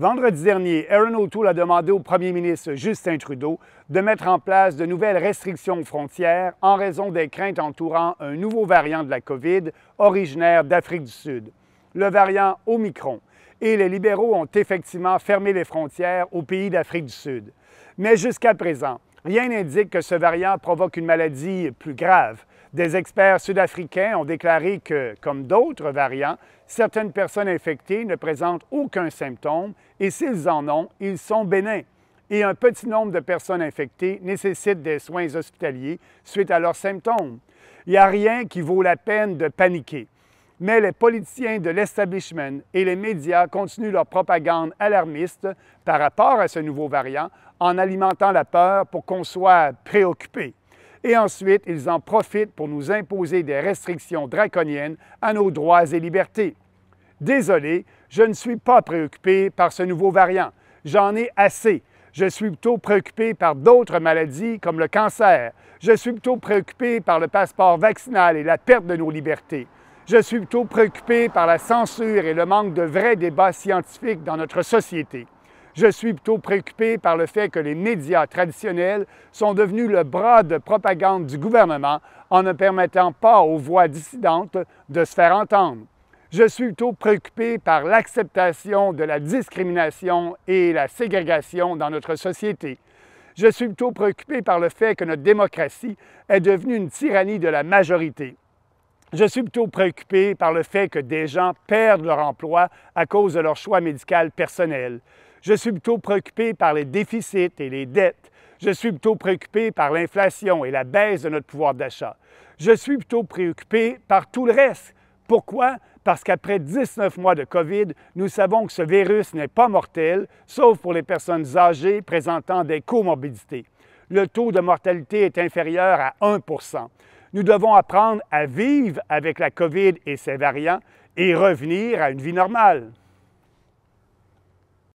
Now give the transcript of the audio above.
Vendredi dernier, Aaron O'Toole a demandé au premier ministre Justin Trudeau de mettre en place de nouvelles restrictions frontières en raison des craintes entourant un nouveau variant de la COVID originaire d'Afrique du Sud, le variant Omicron. Et les libéraux ont effectivement fermé les frontières aux pays d'Afrique du Sud. Mais jusqu'à présent, Rien n'indique que ce variant provoque une maladie plus grave. Des experts sud-africains ont déclaré que, comme d'autres variants, certaines personnes infectées ne présentent aucun symptôme et s'ils en ont, ils sont bénins. Et un petit nombre de personnes infectées nécessitent des soins hospitaliers suite à leurs symptômes. Il n'y a rien qui vaut la peine de paniquer mais les politiciens de l'establishment et les médias continuent leur propagande alarmiste par rapport à ce nouveau variant en alimentant la peur pour qu'on soit préoccupé. Et ensuite, ils en profitent pour nous imposer des restrictions draconiennes à nos droits et libertés. Désolé, je ne suis pas préoccupé par ce nouveau variant. J'en ai assez. Je suis plutôt préoccupé par d'autres maladies comme le cancer. Je suis plutôt préoccupé par le passeport vaccinal et la perte de nos libertés. Je suis plutôt préoccupé par la censure et le manque de vrais débats scientifiques dans notre société. Je suis plutôt préoccupé par le fait que les médias traditionnels sont devenus le bras de propagande du gouvernement en ne permettant pas aux voix dissidentes de se faire entendre. Je suis plutôt préoccupé par l'acceptation de la discrimination et la ségrégation dans notre société. Je suis plutôt préoccupé par le fait que notre démocratie est devenue une tyrannie de la majorité. Je suis plutôt préoccupé par le fait que des gens perdent leur emploi à cause de leur choix médical personnel. Je suis plutôt préoccupé par les déficits et les dettes. Je suis plutôt préoccupé par l'inflation et la baisse de notre pouvoir d'achat. Je suis plutôt préoccupé par tout le reste. Pourquoi? Parce qu'après 19 mois de COVID, nous savons que ce virus n'est pas mortel, sauf pour les personnes âgées présentant des comorbidités. Le taux de mortalité est inférieur à 1 nous devons apprendre à vivre avec la COVID et ses variants et revenir à une vie normale.